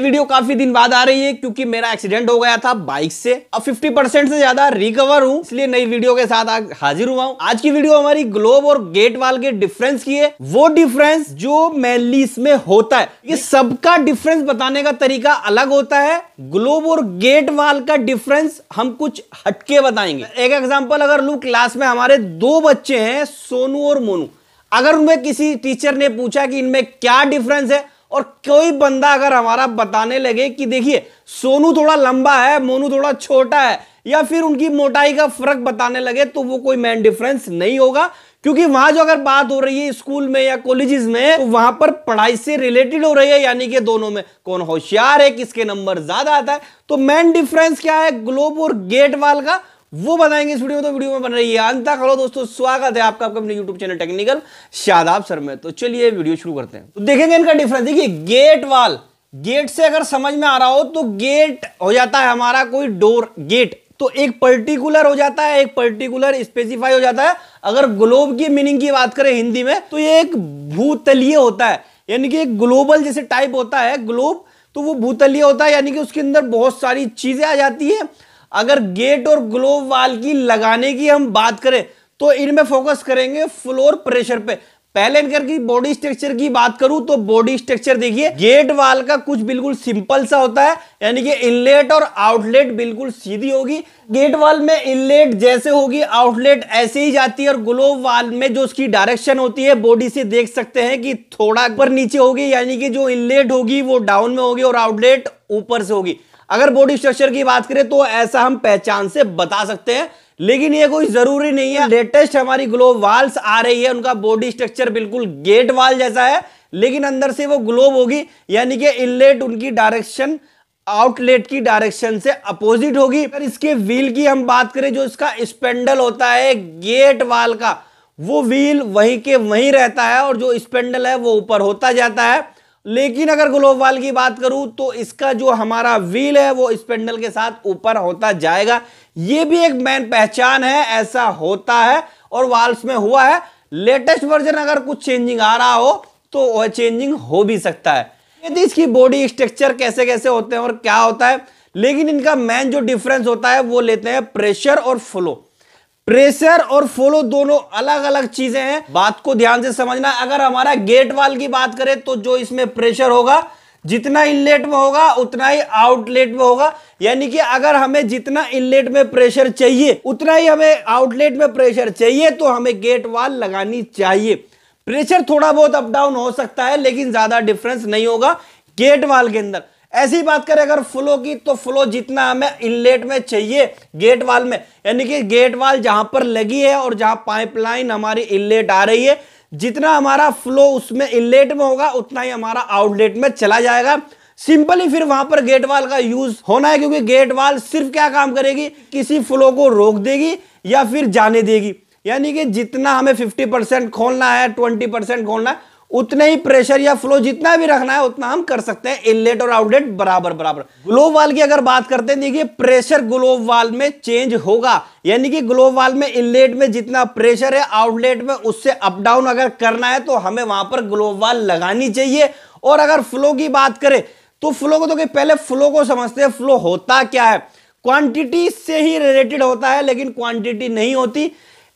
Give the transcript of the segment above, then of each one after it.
video काफी दिन बाद आ रही है क्योंकि मेरा एक्सीडेंट हो गया था बाइक से अब 50 परसेंट से ज्यादा रिकवर हूँ इसलिए नई वीडियो के साथ हाजिर हुआ हूँ आज की वीडियो हमारी ग्लोब और गेट वाल के डिफरेंस की है वो डिफरेंस जो मेनली इसमें होता है ये सबका डिफरेंस बताने का तरीका अलग होता है ग्लोब और गेट वाल का डिफरेंस हम कुछ हटके बताएंगे एक एग्जाम्पल अगर लू क्लास में हमारे दो बच्चे हैं सोनू और मोनू अगर उनमें किसी टीचर ने पूछा कि इनमें क्या डिफरेंस है और कोई बंदा अगर हमारा बताने लगे कि देखिए सोनू थोड़ा लंबा है मोनू थोड़ा छोटा है या फिर उनकी मोटाई का फर्क बताने लगे तो वो कोई मैन डिफरेंस नहीं होगा क्योंकि वहां जो अगर बात हो रही है स्कूल में या कॉलेजेस में तो वहां पर पढ़ाई से रिलेटेड हो रही है यानी कि दोनों में कौन होशियार है किसके नंबर ज्यादा आता है तो मेन डिफरेंस क्या है ग्लोब और गेट वाल का वो बताएंगे इस वीडियो में तो वीडियो में बन रही है अंता खलो दोस्तों स्वागत है आपका आपका अपने YouTube channel technical Shadab sir में तो चलिए वीडियो शुरू करते हैं तो देखेंगे इनका डिफरेंस देखिए गेट वाल गेट से अगर समझ में आ रहा हो तो गेट हो जाता है हमारा कोई डोर गेट तो एक पर्टिकुलर हो जाता है एक पर्टिकुलर स्पेसिफाई हो जाता है अगर ग्लोब की मीनिंग की बात करें हिंदी में तो ये एक भूतलीय होता है यानी कि एक ग्लोबल जैसे टाइप होता है ग्लोब तो वो भूतलीय होता है यानी कि उसके अंदर बहुत सारी चीजें आ जाती है अगर गेट और ग्लोव वाल की लगाने की हम बात करें तो इनमें फोकस करेंगे फ्लोर प्रेशर पे पहले इनकर की बॉडी स्ट्रक्चर की बात करूं तो बॉडी स्ट्रक्चर देखिए गेट वाल का कुछ बिल्कुल सिंपल सा होता है यानी कि इनलेट और आउटलेट बिल्कुल सीधी होगी गेट वाल में इनलेट जैसे होगी आउटलेट ऐसे ही जाती है और ग्लोव वाल में जो उसकी डायरेक्शन होती है बॉडी से देख सकते हैं कि थोड़ा ऊपर नीचे होगी यानी कि जो इनलेट होगी वो डाउन में होगी और आउटलेट ऊपर से होगी अगर बॉडी स्ट्रक्चर की बात करें तो ऐसा हम पहचान से बता सकते हैं लेकिन ये कोई जरूरी नहीं है लेटेस्ट हमारी ग्लोब वाल्स आ रही है उनका बॉडी स्ट्रक्चर बिल्कुल गेट वाल जैसा है लेकिन अंदर से वो ग्लोब होगी यानी कि इनलेट उनकी डायरेक्शन आउटलेट की डायरेक्शन से अपोजिट होगी अगर इसके व्हील की हम बात करें जो इसका स्पेंडल होता है गेट वाल का वो व्हील वहीं के वहीं रहता है और जो स्पेंडल है वो ऊपर होता जाता है लेकिन अगर ग्लोब वाल की बात करूं तो इसका जो हमारा व्हील है वो स्पेंडल के साथ ऊपर होता जाएगा ये भी एक मेन पहचान है ऐसा होता है और वाल्स में हुआ है लेटेस्ट वर्जन अगर कुछ चेंजिंग आ रहा हो तो वह चेंजिंग हो भी सकता है यदि इसकी बॉडी स्ट्रक्चर कैसे कैसे होते हैं और क्या होता है लेकिन इनका मेन जो डिफरेंस होता है वो लेते हैं प्रेशर और फ्लो प्रेशर और फॉलो दोनों अलग अलग चीजें हैं बात को ध्यान से समझना अगर हमारा गेट वाल की बात करें तो जो इसमें प्रेशर होगा जितना इनलेट में होगा उतना ही आउटलेट में होगा यानी कि अगर हमें जितना इनलेट में प्रेशर चाहिए उतना ही हमें आउटलेट में प्रेशर चाहिए तो हमें गेट वाल लगानी चाहिए प्रेशर थोड़ा बहुत अप डाउन हो सकता है लेकिन ज्यादा डिफरेंस नहीं होगा गेट वाल के अंदर ऐसी बात करें अगर फ्लो की तो फ्लो जितना हमें इनलेट में चाहिए गेट वाल में यानी कि गेट वाल जहां पर लगी है और जहां पाइपलाइन हमारी इनलेट आ रही है जितना हमारा फ्लो उसमें इनलेट में होगा उतना ही हमारा आउटलेट में चला जाएगा सिंपली फिर वहां पर गेट वाल का यूज होना है क्योंकि गेट वाल सिर्फ क्या काम करेगी किसी फ्लो को रोक देगी या फिर जाने देगी यानी कि जितना हमें 50 परसेंट खोलना है 20 परसेंट खोलना है उतने ही प्रेशर या फ्लो जितना भी रखना है उतना हम कर सकते हैं इनलेट और आउटलेट बराबर बराबर ग्लोब वाल की अगर बात करते हैं देखिए प्रेशर ग्लोब वाल में चेंज होगा यानी कि ग्लोब वाल में इनलेट में जितना प्रेशर है आउटलेट में उससे अप डाउन अगर करना है तो हमें वहां पर ग्लोब वाल लगानी चाहिए और अगर फ्लो की बात करें तो फ्लो को तो कि पहले फ्लो को समझते हैं फ्लो होता क्या है क्वांटिटी से ही रिलेटेड होता है लेकिन क्वांटिटी नहीं होती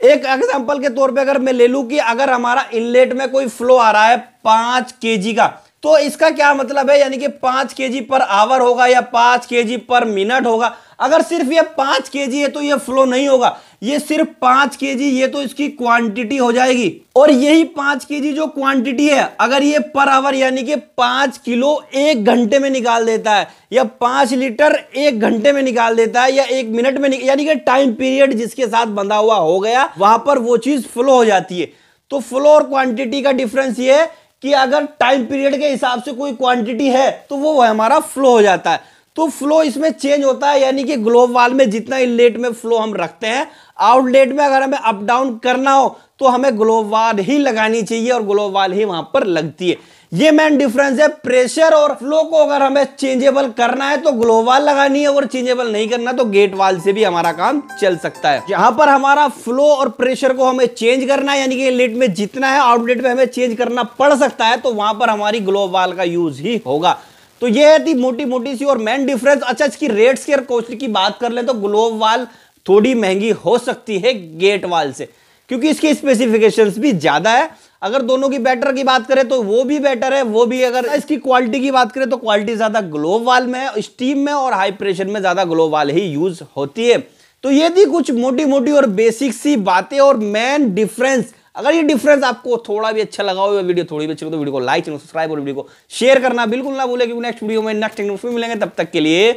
एक एग्जाम्पल के तौर पे अगर मैं ले लूं कि अगर हमारा इनलेट में कोई फ्लो आ रहा है पांच के का तो इसका क्या मतलब है यानी कि पांच के जी पर आवर होगा या पांच के जी पर मिनट होगा अगर सिर्फ ये पांच के जी है तो ये फ्लो नहीं होगा ये सिर्फ पांच के जी ये तो इसकी क्वांटिटी हो जाएगी और यही पांच के जी जो क्वांटिटी है अगर ये पर आवर यानी कि पांच किलो एक घंटे में निकाल देता है या पांच लीटर एक घंटे में निकाल देता है या एक मिनट में यानी कि टाइम पीरियड जिसके साथ बंधा हुआ हो गया वहां पर वो चीज फ्लो हो जाती है तो फ्लो और क्वांटिटी का डिफरेंस ये है कि अगर टाइम पीरियड के हिसाब से कोई क्वांटिटी है तो वो हमारा फ्लो हो जाता है तो फ्लो इसमें चेंज होता है यानी कि ग्लोब वाल में जितना इनलेट में फ्लो हम रखते हैं आउटलेट में अगर हमें अप डाउन करना हो तो हमें ग्लोब वाल ही लगानी चाहिए और ग्लोब वाल ही वहां पर लगती है ये मेन डिफरेंस है प्रेशर और फ्लो को अगर हमें चेंजेबल करना है तो ग्लोवाल लगानी है और चेंजेबल नहीं करना तो गेट वाल से भी हमारा काम चल सकता है यहाँ पर हमारा फ्लो और प्रेशर को हमें चेंज करना है यानी कि लेट में जितना है आउटलेट में हमें चेंज करना पड़ सकता है तो वहां पर हमारी ग्लोवाल का यूज ही होगा तो ये है थी मोटी मोटी सी और मेन डिफरेंस अच्छा इसकी रेट्स की और कॉस्ट की बात कर ले तो ग्लोब वाल थोड़ी महंगी हो सकती है गेट वाल से क्योंकि इसकी स्पेसिफिकेशंस भी ज़्यादा है अगर दोनों की बैटर की बात करें तो वो भी बेटर है वो भी अगर इसकी क्वालिटी की बात करें तो क्वालिटी ज़्यादा ग्लो वाल में स्टीम में और हाई प्रेशर में ज़्यादा ग्लो वाल ही यूज़ होती है तो ये थी कुछ मोटी मोटी और बेसिक सी बातें और मेन डिफरेंस अगर ये डिफरेंस आपको थोड़ा भी अच्छा लगा हो या वीडियो थोड़ी भी अच्छी हो तो वीडियो को लाइक सब्सक्राइब और वीडियो को शेयर करना बिल्कुल ना भूले क्योंकि नेक्स्ट वीडियो में नेक्स्ट टेक्नोलॉजी मिलेंगे तब तक के लिए